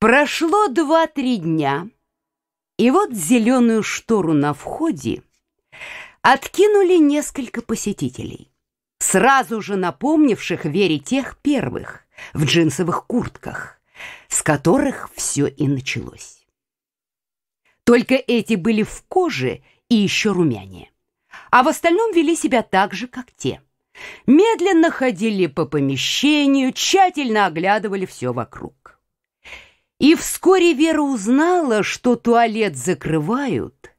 Прошло два-три дня, и вот зеленую штору на входе откинули несколько посетителей, сразу же напомнивших Вере тех первых в джинсовых куртках, с которых все и началось. Только эти были в коже и еще румянее, а в остальном вели себя так же, как те. Медленно ходили по помещению, тщательно оглядывали все вокруг. И вскоре Вера узнала, что туалет закрывают,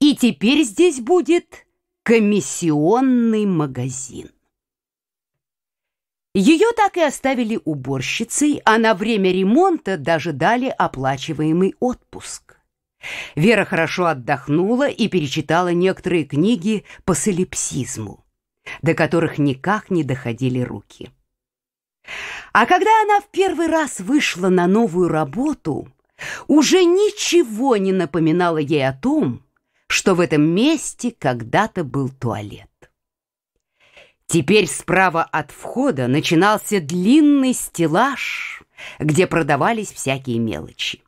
и теперь здесь будет комиссионный магазин. Ее так и оставили уборщицей, а на время ремонта даже дали оплачиваемый отпуск. Вера хорошо отдохнула и перечитала некоторые книги по солипсизму, до которых никак не доходили руки. А когда она в первый раз вышла на новую работу, уже ничего не напоминало ей о том, что в этом месте когда-то был туалет. Теперь справа от входа начинался длинный стеллаж, где продавались всякие мелочи.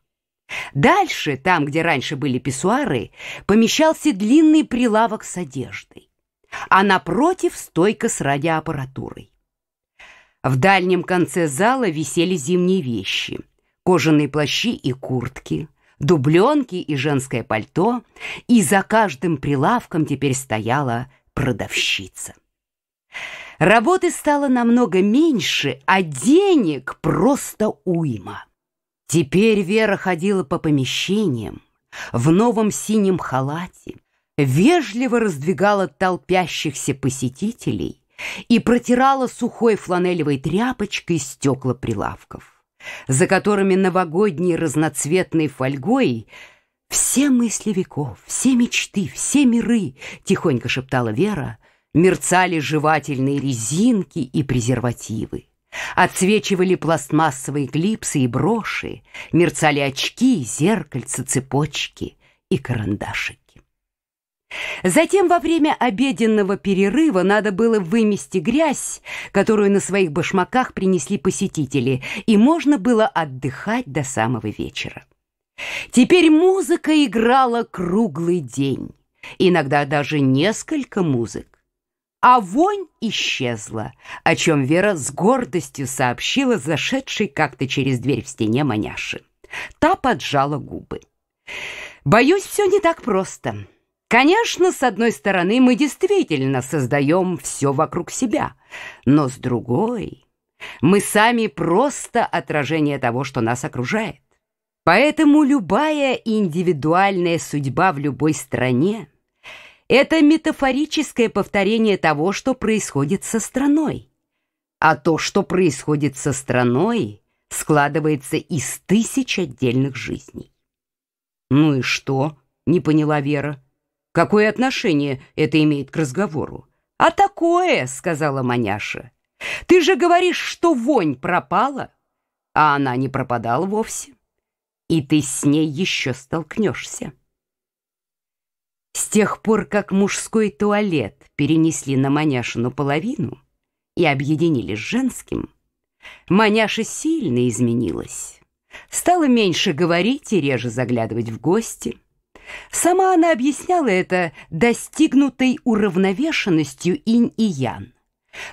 Дальше, там, где раньше были писсуары, помещался длинный прилавок с одеждой, а напротив стойка с радиоаппаратурой. В дальнем конце зала висели зимние вещи: кожаные плащи и куртки, дубленки и женское пальто, и за каждым прилавком теперь стояла продавщица. Работы стало намного меньше, а денег просто уйма. Теперь Вера ходила по помещениям в новом синем халате, вежливо раздвигала толпящихся посетителей и протирала сухой фланелевой тряпочкой стекла прилавков, за которыми новогодней разноцветной фольгой все мысли веков, все мечты, все миры, тихонько шептала Вера, мерцали жевательные резинки и презервативы. Отсвечивали пластмассовые клипсы и броши, мерцали очки, зеркальца, цепочки и карандашики. Затем во время обеденного перерыва надо было вымести грязь, которую на своих башмаках принесли посетители, и можно было отдыхать до самого вечера. Теперь музыка играла круглый день, иногда даже несколько музык. А вонь исчезла, о чем Вера с гордостью сообщила зашедшей как-то через дверь в стене маняше. Та поджала губы. «Боюсь, все не так просто». Конечно, с одной стороны, мы действительно создаем все вокруг себя, но с другой, мы сами просто отражение того, что нас окружает. Поэтому любая индивидуальная судьба в любой стране это метафорическое повторение того, что происходит со страной. А то, что происходит со страной, складывается из тысяч отдельных жизней. Ну и что? не поняла Вера. Какое отношение это имеет к разговору? А такое, сказала маняша. Ты же говоришь, что вонь пропала, а она не пропадала вовсе. И ты с ней еще столкнешься. С тех пор, как мужской туалет перенесли на маняшину половину и объединили с женским, маняша сильно изменилась. Стала меньше говорить и реже заглядывать в гости. Сама она объясняла это достигнутой уравновешенностью инь и ян.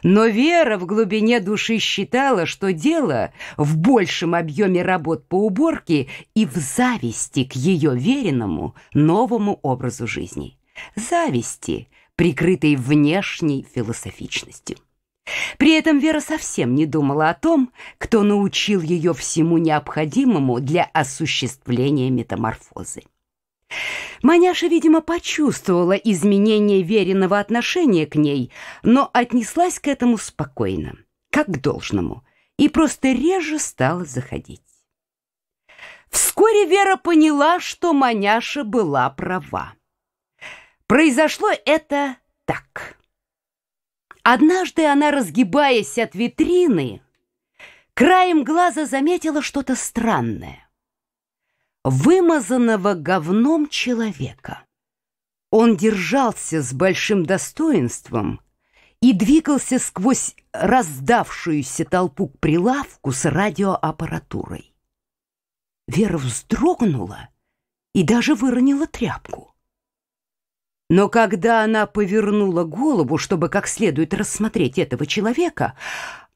Но Вера в глубине души считала, что дело в большем объеме работ по уборке и в зависти к ее веренному новому образу жизни. Зависти, прикрытой внешней философичностью. При этом Вера совсем не думала о том, кто научил ее всему необходимому для осуществления метаморфозы. Маняша, видимо, почувствовала изменение веренного отношения к ней, но отнеслась к этому спокойно, как к должному, и просто реже стала заходить. Вскоре Вера поняла, что Маняша была права. Произошло это так. Однажды она, разгибаясь от витрины, краем глаза заметила что-то странное вымазанного говном человека. Он держался с большим достоинством и двигался сквозь раздавшуюся толпу к прилавку с радиоаппаратурой. Вера вздрогнула и даже выронила тряпку. Но когда она повернула голову, чтобы как следует рассмотреть этого человека,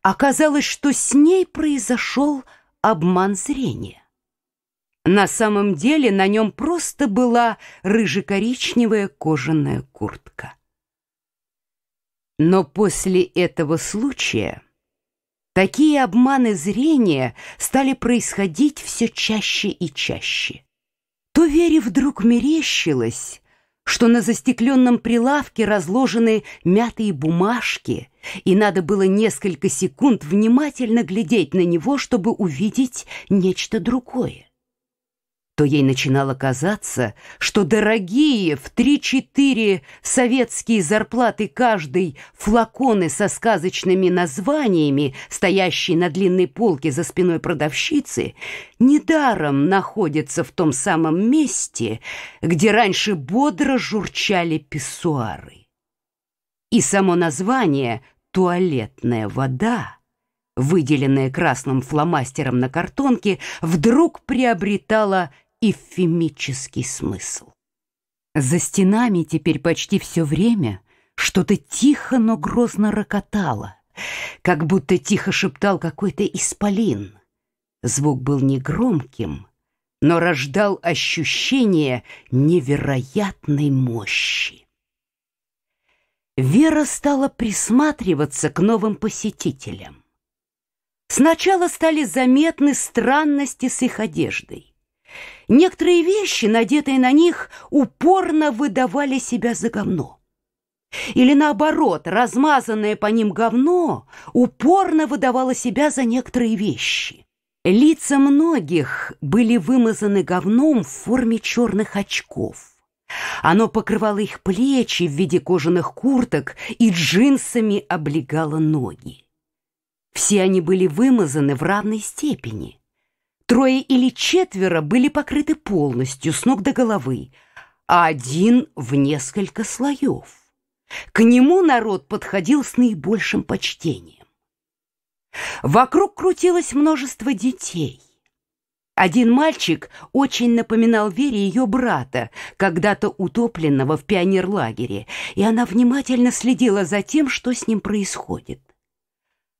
оказалось, что с ней произошел обман зрения. На самом деле на нем просто была рыжекоричневая кожаная куртка. Но после этого случая такие обманы зрения стали происходить все чаще и чаще. То Вере вдруг мерещилось, что на застекленном прилавке разложены мятые бумажки, и надо было несколько секунд внимательно глядеть на него, чтобы увидеть нечто другое то ей начинало казаться, что дорогие в 3-4 советские зарплаты каждый флаконы со сказочными названиями, стоящие на длинной полке за спиной продавщицы, недаром находятся в том самом месте, где раньше бодро журчали писсуары. И само название «туалетная вода» выделенное красным фломастером на картонке, вдруг приобретало эвфемический смысл. За стенами теперь почти все время что-то тихо, но грозно рокотало, как будто тихо шептал какой-то исполин. Звук был негромким, но рождал ощущение невероятной мощи. Вера стала присматриваться к новым посетителям. Сначала стали заметны странности с их одеждой. Некоторые вещи, надетые на них, упорно выдавали себя за говно. Или наоборот, размазанное по ним говно упорно выдавало себя за некоторые вещи. Лица многих были вымазаны говном в форме черных очков. Оно покрывало их плечи в виде кожаных курток и джинсами облегало ноги. Все они были вымазаны в равной степени – Трое или четверо были покрыты полностью с ног до головы, а один в несколько слоев. К нему народ подходил с наибольшим почтением. Вокруг крутилось множество детей. Один мальчик очень напоминал Вере ее брата, когда-то утопленного в пионерлагере, и она внимательно следила за тем, что с ним происходит.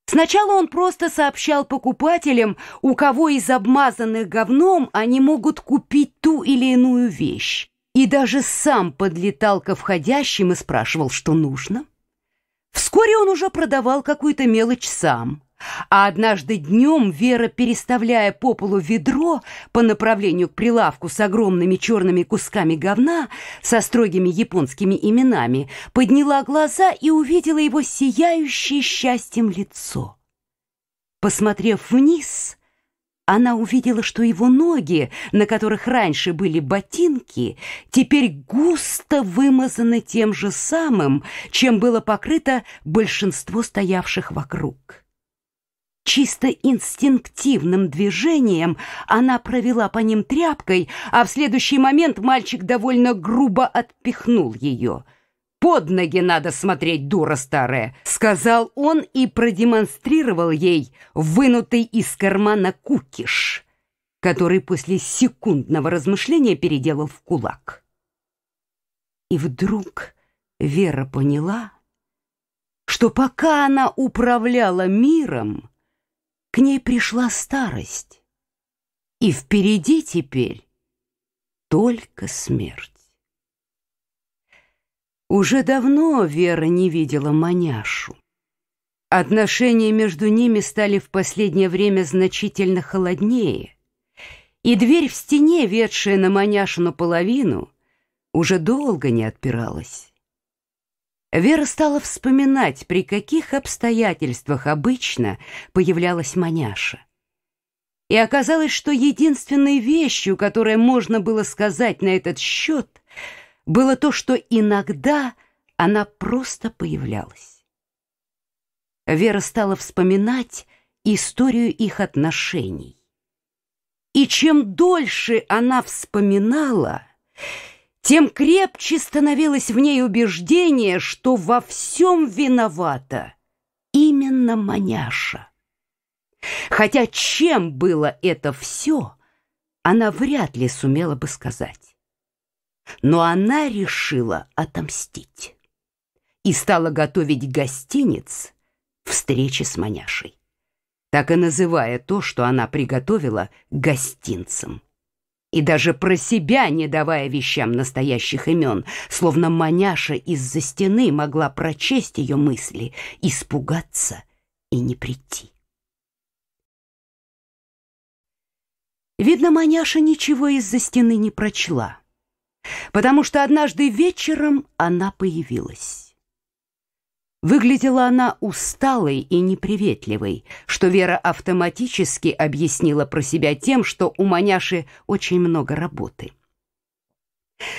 Сначала он просто сообщал покупателям, у кого из обмазанных говном они могут купить ту или иную вещь, и даже сам подлетал ко входящим и спрашивал, что нужно. Вскоре он уже продавал какую-то мелочь сам, а однажды днем Вера, переставляя по полу ведро по направлению к прилавку с огромными черными кусками говна со строгими японскими именами, подняла глаза и увидела его сияющее счастьем лицо. Посмотрев вниз, она увидела, что его ноги, на которых раньше были ботинки, теперь густо вымазаны тем же самым, чем было покрыто большинство стоявших вокруг. Чисто инстинктивным движением она провела по ним тряпкой, а в следующий момент мальчик довольно грубо отпихнул ее. «Под ноги надо смотреть, дура старая!» — сказал он и продемонстрировал ей вынутый из кармана кукиш, который после секундного размышления переделал в кулак. И вдруг Вера поняла, что пока она управляла миром, к ней пришла старость. И впереди теперь только смерть. Уже давно Вера не видела маняшу. Отношения между ними стали в последнее время значительно холоднее, и дверь в стене, ведшая на маняшину половину, уже долго не отпиралась. Вера стала вспоминать, при каких обстоятельствах обычно появлялась маняша. И оказалось, что единственной вещью, которую можно было сказать на этот счет, было то, что иногда она просто появлялась. Вера стала вспоминать историю их отношений. И чем дольше она вспоминала, тем крепче становилось в ней убеждение, что во всем виновата именно маняша. Хотя чем было это все, она вряд ли сумела бы сказать. Но она решила отомстить и стала готовить гостиниц встречи с маняшей, так и называя то, что она приготовила гостинцем и даже про себя не давая вещам настоящих имен, словно маняша из-за стены могла прочесть ее мысли, испугаться и не прийти. Видно, маняша ничего из-за стены не прочла, потому что однажды вечером она появилась. Выглядела она усталой и неприветливой, что Вера автоматически объяснила про себя тем, что у маняши очень много работы.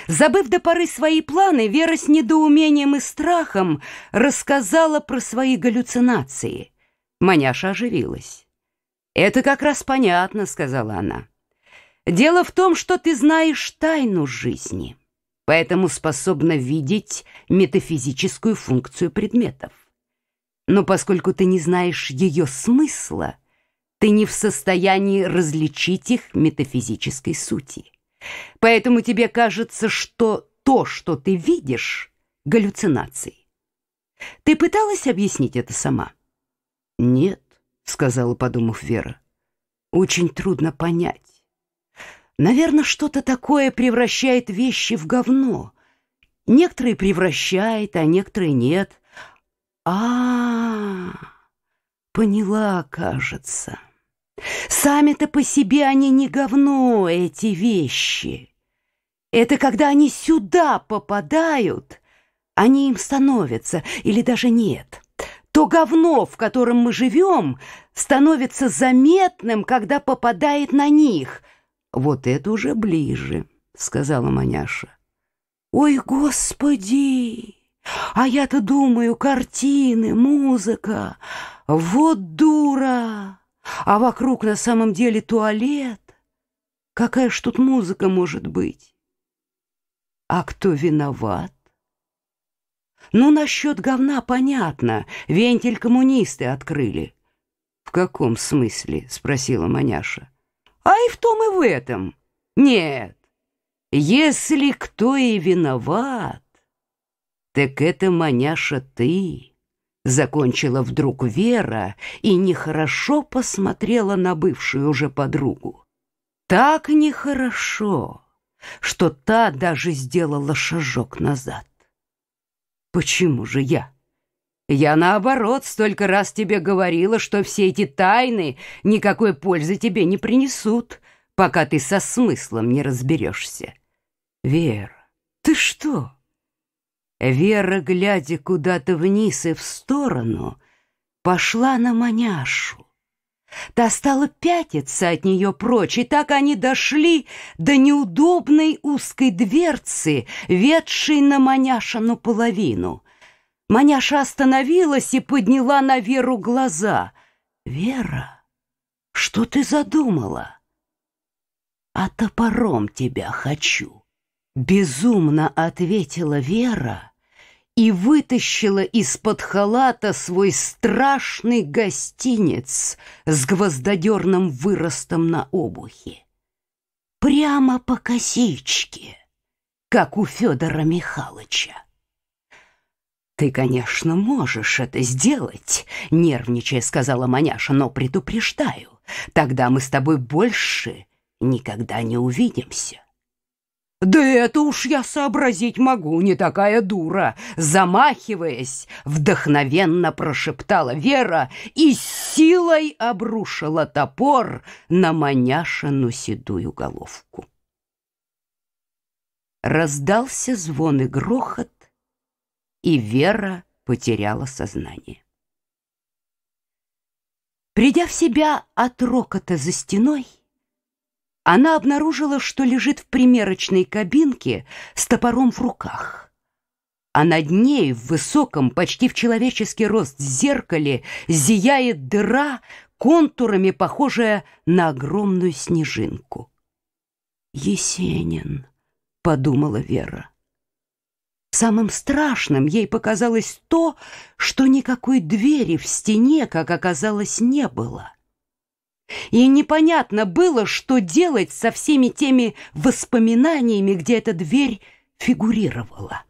Забыв до поры свои планы, Вера с недоумением и страхом рассказала про свои галлюцинации. Маняша оживилась. «Это как раз понятно», — сказала она. «Дело в том, что ты знаешь тайну жизни» поэтому способна видеть метафизическую функцию предметов. Но поскольку ты не знаешь ее смысла, ты не в состоянии различить их метафизической сути. Поэтому тебе кажется, что то, что ты видишь, галлюцинации. Ты пыталась объяснить это сама? Нет, сказала, подумав Вера. Очень трудно понять. Наверное, что-то такое превращает вещи в говно. Некоторые превращает, а некоторые нет. А, -а, -а поняла, кажется. Сами-то по себе они не говно, эти вещи. Это когда они сюда попадают, они им становятся, или даже нет. То говно, в котором мы живем, становится заметным, когда попадает на них, «Вот это уже ближе», — сказала маняша. «Ой, господи! А я-то думаю, картины, музыка! Вот дура! А вокруг на самом деле туалет! Какая ж тут музыка может быть?» «А кто виноват?» «Ну, насчет говна понятно. Вентиль коммунисты открыли». «В каком смысле?» — спросила маняша. — а и в том и в этом. Нет, если кто и виноват, так это, маняша, ты. Закончила вдруг Вера и нехорошо посмотрела на бывшую уже подругу. Так нехорошо, что та даже сделала шажок назад. Почему же я? Я наоборот столько раз тебе говорила, что все эти тайны никакой пользы тебе не принесут, пока ты со смыслом не разберешься. Вера, ты что? Вера, глядя куда-то вниз и в сторону, пошла на маняшу. Та стала пятиться от нее прочь, и так они дошли до неудобной узкой дверцы, ведшей на маняшину половину — Маняша остановилась и подняла на Веру глаза. «Вера, что ты задумала?» «А топором тебя хочу», — безумно ответила Вера и вытащила из-под халата свой страшный гостинец с гвоздодерным выростом на обухе. Прямо по косичке, как у Федора Михайловича. «Ты, конечно, можешь это сделать», — нервничая сказала маняша, — «но предупреждаю, тогда мы с тобой больше никогда не увидимся». «Да это уж я сообразить могу, не такая дура!» Замахиваясь, вдохновенно прошептала Вера и силой обрушила топор на маняшину седую головку. Раздался звон и грохот, и Вера потеряла сознание. Придя в себя от рокота за стеной, она обнаружила, что лежит в примерочной кабинке с топором в руках. А над ней в высоком, почти в человеческий рост зеркале зияет дыра, контурами похожая на огромную снежинку. «Есенин», — подумала Вера. Самым страшным ей показалось то, что никакой двери в стене, как оказалось, не было. И непонятно было, что делать со всеми теми воспоминаниями, где эта дверь фигурировала.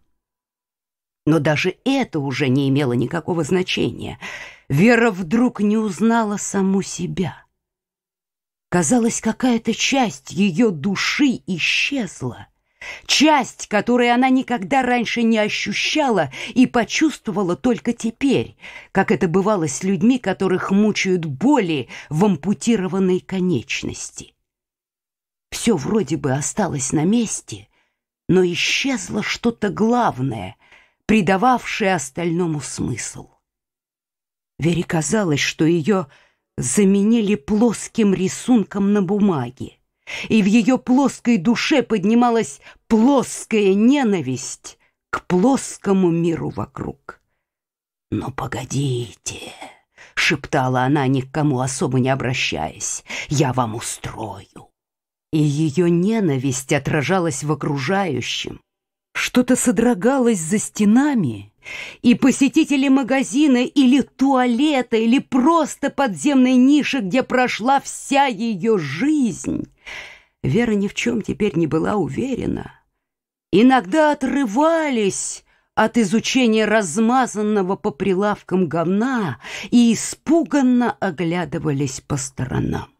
Но даже это уже не имело никакого значения. Вера вдруг не узнала саму себя. Казалось, какая-то часть ее души исчезла, часть, которую она никогда раньше не ощущала и почувствовала только теперь, как это бывало с людьми, которых мучают боли в ампутированной конечности. Все вроде бы осталось на месте, но исчезло что-то главное, придававшее остальному смысл. Вере казалось, что ее заменили плоским рисунком на бумаге, и в ее плоской душе поднималась плоская ненависть к плоскому миру вокруг. "Но «Ну, погодите", шептала она, никому особо не обращаясь. "Я вам устрою". И ее ненависть отражалась в окружающем. Что-то содрогалось за стенами, и посетители магазина или туалета, или просто подземной ниши, где прошла вся ее жизнь, Вера ни в чем теперь не была уверена. Иногда отрывались от изучения размазанного по прилавкам говна и испуганно оглядывались по сторонам.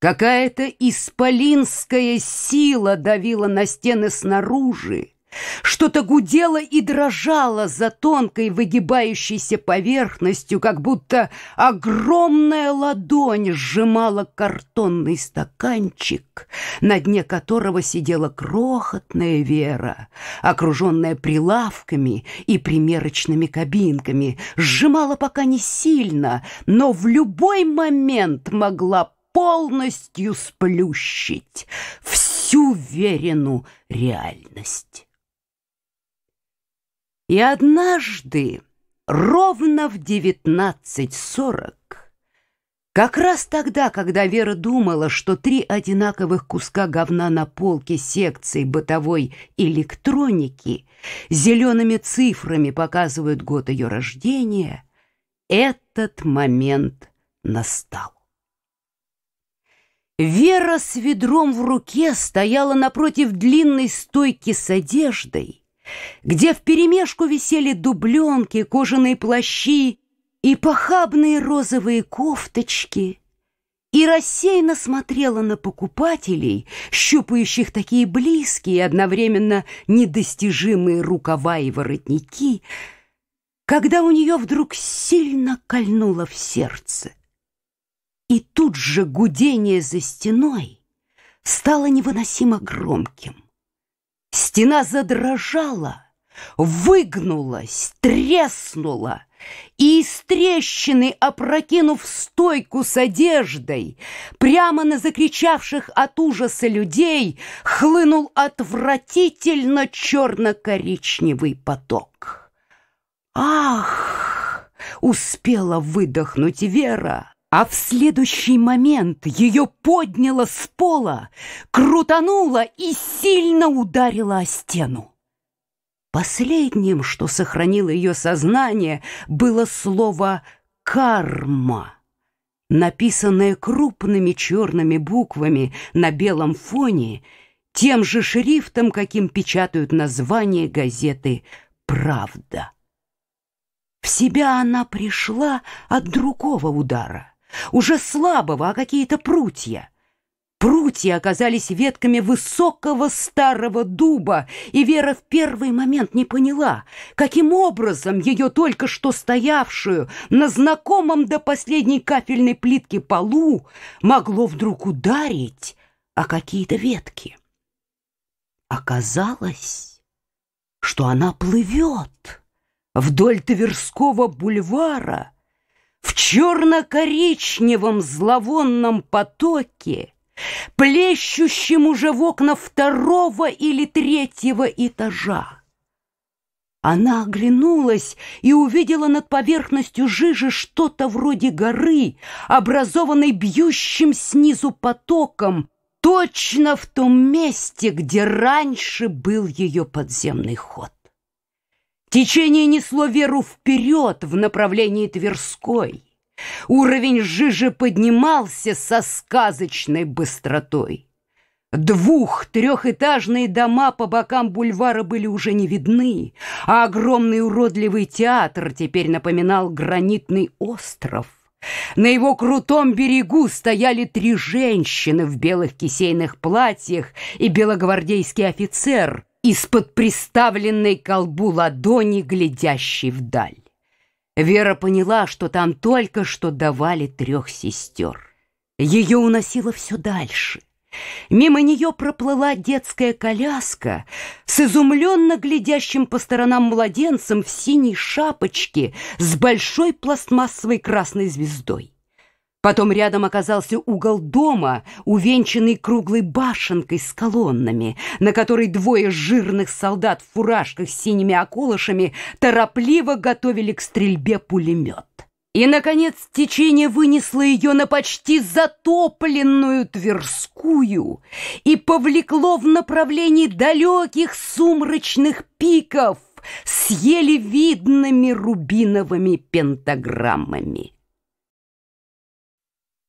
Какая-то исполинская сила давила на стены снаружи, что-то гудело и дрожало за тонкой выгибающейся поверхностью, как будто огромная ладонь сжимала картонный стаканчик, на дне которого сидела крохотная Вера, окруженная прилавками и примерочными кабинками. Сжимала пока не сильно, но в любой момент могла полностью сплющить всю Верину реальность. И однажды, ровно в 19.40, как раз тогда, когда Вера думала, что три одинаковых куска говна на полке секции бытовой электроники зелеными цифрами показывают год ее рождения, этот момент настал. Вера с ведром в руке стояла напротив длинной стойки с одеждой, где вперемешку висели дубленки, кожаные плащи и похабные розовые кофточки, и рассеянно смотрела на покупателей, щупающих такие близкие и одновременно недостижимые рукава и воротники, когда у нее вдруг сильно кольнуло в сердце. И тут же гудение за стеной стало невыносимо громким. Стена задрожала, выгнулась, треснула, и из трещины, опрокинув стойку с одеждой, прямо на закричавших от ужаса людей хлынул отвратительно черно-коричневый поток. «Ах!» — успела выдохнуть Вера, а в следующий момент ее подняло с пола, крутануло и сильно ударило о стену. Последним, что сохранило ее сознание, было слово «карма», написанное крупными черными буквами на белом фоне, тем же шрифтом, каким печатают название газеты «Правда». В себя она пришла от другого удара уже слабого, а какие-то прутья. Прутья оказались ветками высокого старого дуба, и Вера в первый момент не поняла, каким образом ее только что стоявшую на знакомом до последней кафельной плитки полу могло вдруг ударить о какие-то ветки. Оказалось, что она плывет вдоль Тверского бульвара, в черно-коричневом зловонном потоке, плещущем уже в окна второго или третьего этажа. Она оглянулась и увидела над поверхностью жижи что-то вроде горы, образованной бьющим снизу потоком, точно в том месте, где раньше был ее подземный ход. Течение несло Веру вперед в направлении Тверской. Уровень жижи поднимался со сказочной быстротой. Двух, трехэтажные дома по бокам бульвара были уже не видны, а огромный уродливый театр теперь напоминал гранитный остров. На его крутом берегу стояли три женщины в белых кисейных платьях и белогвардейский офицер, из-под приставленной колбу ладони, глядящей вдаль. Вера поняла, что там только что давали трех сестер. Ее уносило все дальше. Мимо нее проплыла детская коляска с изумленно глядящим по сторонам младенцем в синей шапочке с большой пластмассовой красной звездой. Потом рядом оказался угол дома, увенчанный круглой башенкой с колоннами, на которой двое жирных солдат в фуражках с синими околышами торопливо готовили к стрельбе пулемет. И, наконец, течение вынесло ее на почти затопленную Тверскую и повлекло в направлении далеких сумрачных пиков с еле видными рубиновыми пентаграммами.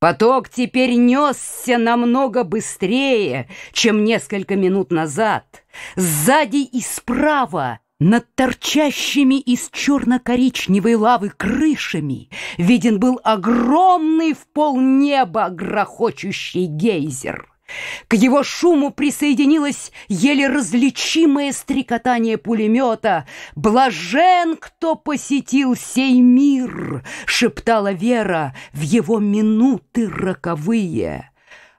Поток теперь несся намного быстрее, чем несколько минут назад. Сзади и справа над торчащими из черно-коричневой лавы крышами виден был огромный в полнеба грохочущий гейзер. К его шуму присоединилось еле различимое стрекотание пулемета. «Блажен, кто посетил сей мир!» — шептала Вера в его минуты роковые.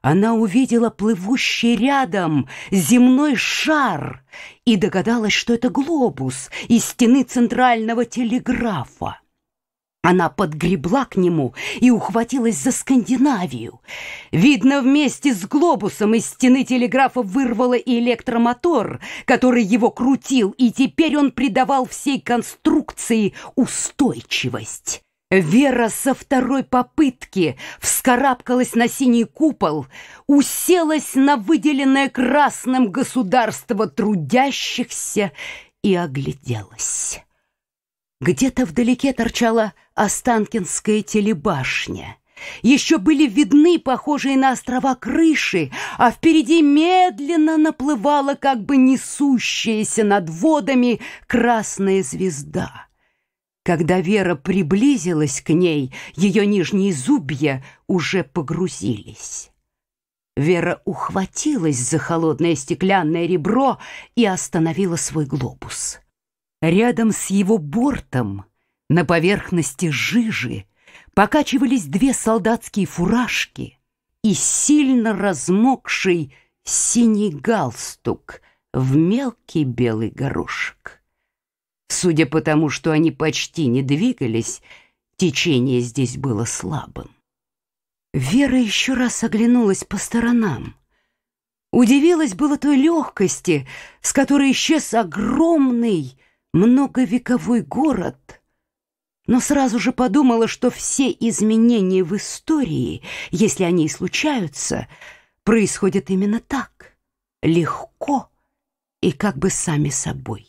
Она увидела плывущий рядом земной шар и догадалась, что это глобус из стены центрального телеграфа. Она подгребла к нему и ухватилась за Скандинавию. Видно, вместе с глобусом из стены телеграфа вырвало и электромотор, который его крутил, и теперь он придавал всей конструкции устойчивость. Вера со второй попытки вскарабкалась на синий купол, уселась на выделенное красным государство трудящихся и огляделась. Где-то вдалеке торчала Останкинская телебашня. Еще были видны похожие на острова крыши, а впереди медленно наплывала как бы несущаяся над водами красная звезда. Когда Вера приблизилась к ней, ее нижние зубья уже погрузились. Вера ухватилась за холодное стеклянное ребро и остановила свой глобус. Рядом с его бортом на поверхности жижи покачивались две солдатские фуражки и сильно размокший синий галстук в мелкий белый горошек. Судя по тому, что они почти не двигались, течение здесь было слабым. Вера еще раз оглянулась по сторонам. Удивилась было той легкости, с которой исчез огромный многовековой город, но сразу же подумала, что все изменения в истории, если они и случаются, происходят именно так, легко и как бы сами собой.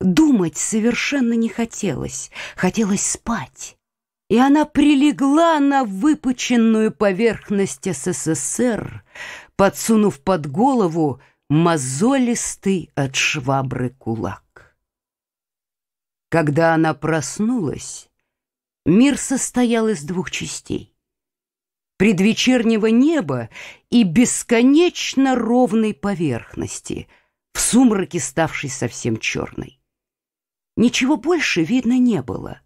Думать совершенно не хотелось, хотелось спать. И она прилегла на выпученную поверхность СССР, подсунув под голову мозолистый от швабры кулак. Когда она проснулась, мир состоял из двух частей. Предвечернего неба и бесконечно ровной поверхности, в сумраке ставшей совсем черной. Ничего больше видно не было.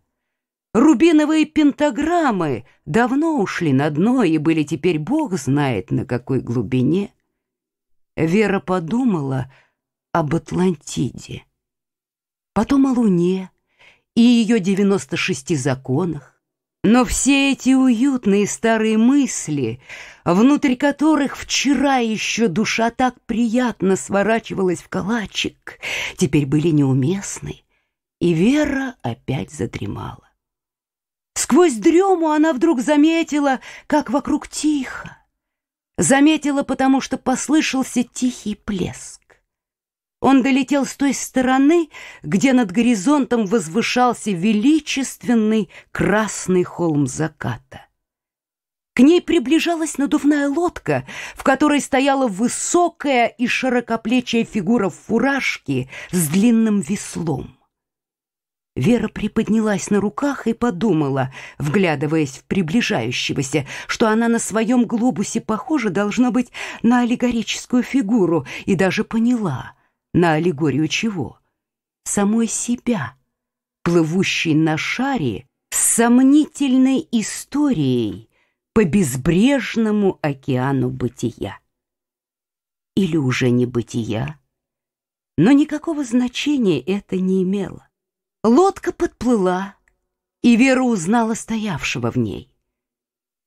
Рубиновые пентаграммы давно ушли на дно и были теперь бог знает на какой глубине. Вера подумала об Атлантиде потом о Луне и ее 96 законах. Но все эти уютные старые мысли, внутри которых вчера еще душа так приятно сворачивалась в калачик, теперь были неуместны, и Вера опять задремала. Сквозь дрему она вдруг заметила, как вокруг тихо. Заметила, потому что послышался тихий плеск. Он долетел с той стороны, где над горизонтом возвышался величественный красный холм заката. К ней приближалась надувная лодка, в которой стояла высокая и широкоплечая фигура в фуражке с длинным веслом. Вера приподнялась на руках и подумала, вглядываясь в приближающегося, что она на своем глобусе похожа должно быть на аллегорическую фигуру, и даже поняла — на аллегорию чего? Самой себя, плывущей на шаре с сомнительной историей по безбрежному океану бытия. Или уже не бытия, но никакого значения это не имело. Лодка подплыла, и Вера узнала стоявшего в ней.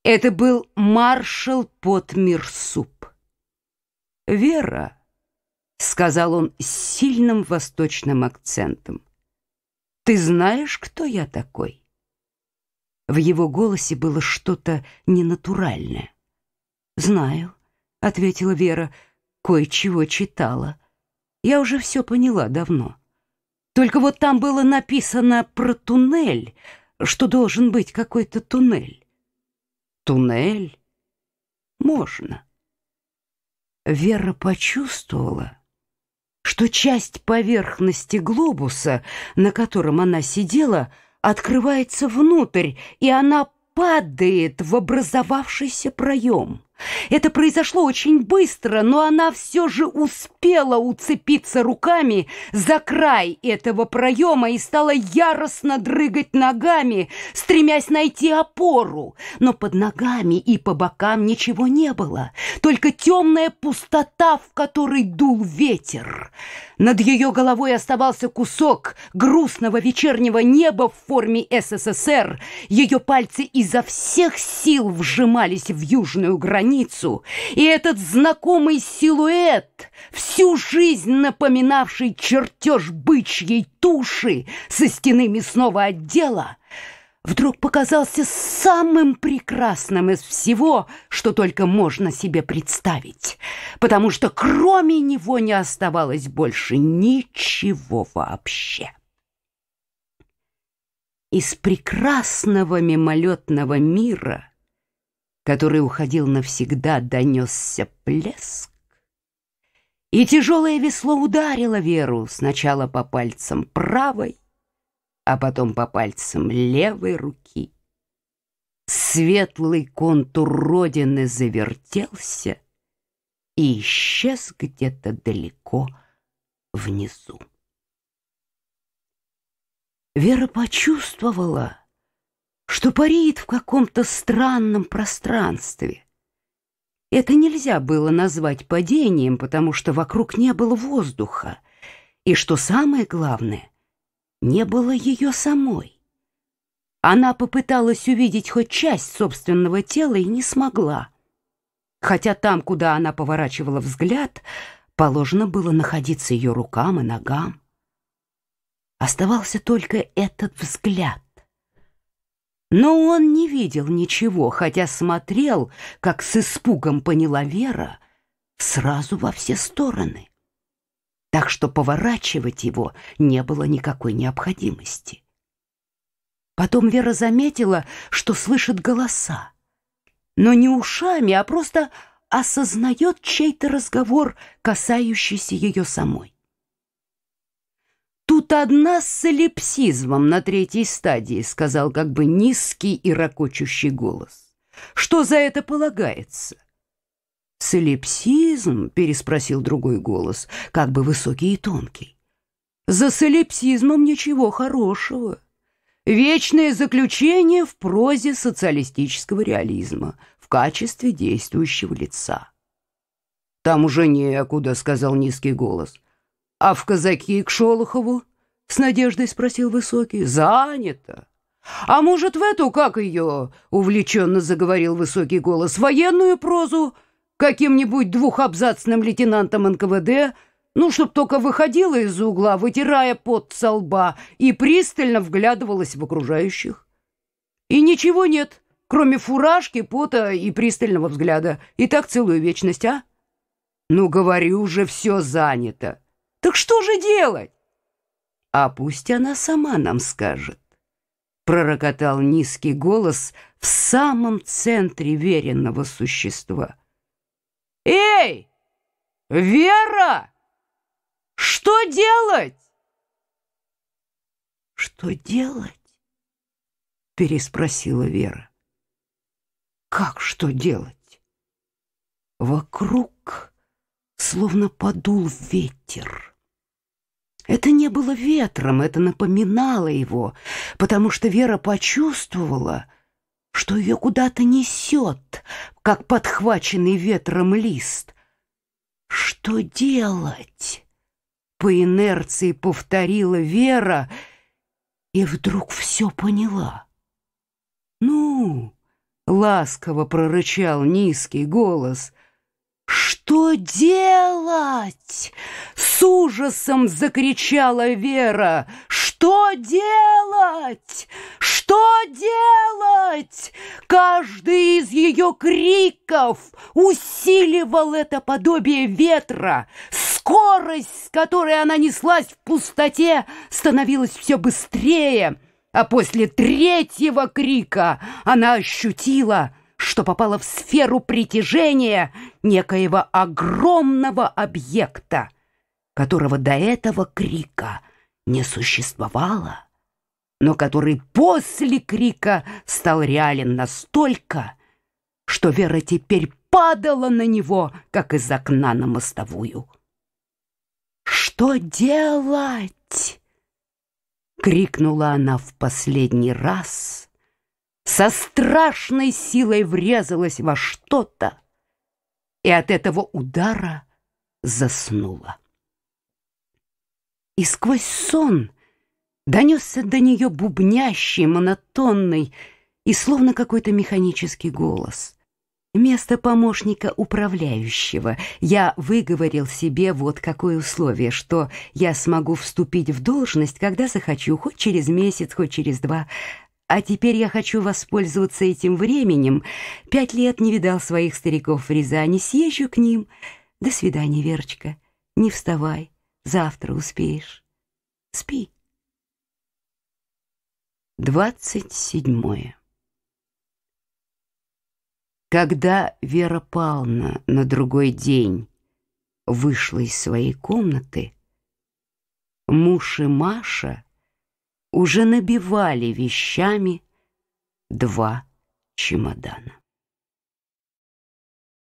Это был маршал Потмирсуп. Вера сказал он с сильным восточным акцентом. Ты знаешь, кто я такой? В его голосе было что-то ненатуральное. Знаю, ответила Вера, кое-чего читала. Я уже все поняла давно. Только вот там было написано про туннель, что должен быть какой-то туннель. Туннель? Можно. Вера почувствовала, что часть поверхности глобуса, на котором она сидела, открывается внутрь, и она падает в образовавшийся проем. Это произошло очень быстро, но она все же успела уцепиться руками за край этого проема и стала яростно дрыгать ногами, стремясь найти опору. Но под ногами и по бокам ничего не было, только темная пустота, в которой дул ветер. Над ее головой оставался кусок грустного вечернего неба в форме СССР. Ее пальцы изо всех сил вжимались в южную границу, и этот знакомый силуэт, всю жизнь напоминавший чертеж бычьей туши со стены мясного отдела, вдруг показался самым прекрасным из всего, что только можно себе представить, потому что кроме него не оставалось больше ничего вообще. Из прекрасного мимолетного мира, который уходил навсегда, донесся плеск, и тяжелое весло ударило Веру сначала по пальцам правой, а потом по пальцам левой руки. Светлый контур родины завертелся и исчез где-то далеко внизу. Вера почувствовала, что парит в каком-то странном пространстве. Это нельзя было назвать падением, потому что вокруг не было воздуха. И что самое главное, не было ее самой. Она попыталась увидеть хоть часть собственного тела и не смогла. Хотя там, куда она поворачивала взгляд, положено было находиться ее рукам и ногам. Оставался только этот взгляд. Но он не видел ничего, хотя смотрел, как с испугом поняла Вера, сразу во все стороны так что поворачивать его не было никакой необходимости. Потом Вера заметила, что слышит голоса, но не ушами, а просто осознает чей-то разговор, касающийся ее самой. «Тут одна с солипсизмом на третьей стадии», — сказал как бы низкий и ракочущий голос. «Что за это полагается? «Солипсизм?» — переспросил другой голос, как бы высокий и тонкий. «За солипсизмом ничего хорошего. Вечное заключение в прозе социалистического реализма в качестве действующего лица». «Там уже некуда», — сказал низкий голос. «А в казаки к Шолохову?» — с надеждой спросил высокий. «Занято». «А может, в эту, как ее?» — увлеченно заговорил высокий голос. «Военную прозу?» каким-нибудь двухабзацным лейтенантом НКВД, ну, чтоб только выходила из угла, вытирая пот со лба, и пристально вглядывалась в окружающих. И ничего нет, кроме фуражки, пота и пристального взгляда. И так целую вечность, а? Ну, говорю же, все занято. Так что же делать? А пусть она сама нам скажет. Пророкотал низкий голос в самом центре веренного существа — «Эй, Вера, что делать?» «Что делать?» — переспросила Вера. «Как что делать?» Вокруг словно подул ветер. Это не было ветром, это напоминало его, потому что Вера почувствовала, что ее куда-то несет, как подхваченный ветром лист. Что делать? По инерции повторила Вера и вдруг все поняла. Ну, ласково прорычал низкий голос. Что делать? С ужасом закричала Вера. Что что делать? Что делать? Каждый из ее криков усиливал это подобие ветра. Скорость, с которой она неслась в пустоте, становилась все быстрее. А после третьего крика она ощутила, что попала в сферу притяжения некоего огромного объекта, которого до этого крика – не существовало, но который после крика стал реален настолько, что Вера теперь падала на него, как из окна на мостовую. «Что делать?» — крикнула она в последний раз. Со страшной силой врезалась во что-то и от этого удара заснула и сквозь сон донесся до нее бубнящий, монотонный и словно какой-то механический голос. Место помощника управляющего. Я выговорил себе вот какое условие, что я смогу вступить в должность, когда захочу, хоть через месяц, хоть через два. А теперь я хочу воспользоваться этим временем. Пять лет не видал своих стариков в Рязани, съезжу к ним. До свидания, Верочка. Не вставай. Завтра успеешь. Спи. Двадцать седьмое. Когда Вера Павловна на другой день вышла из своей комнаты, муж и Маша уже набивали вещами два чемодана.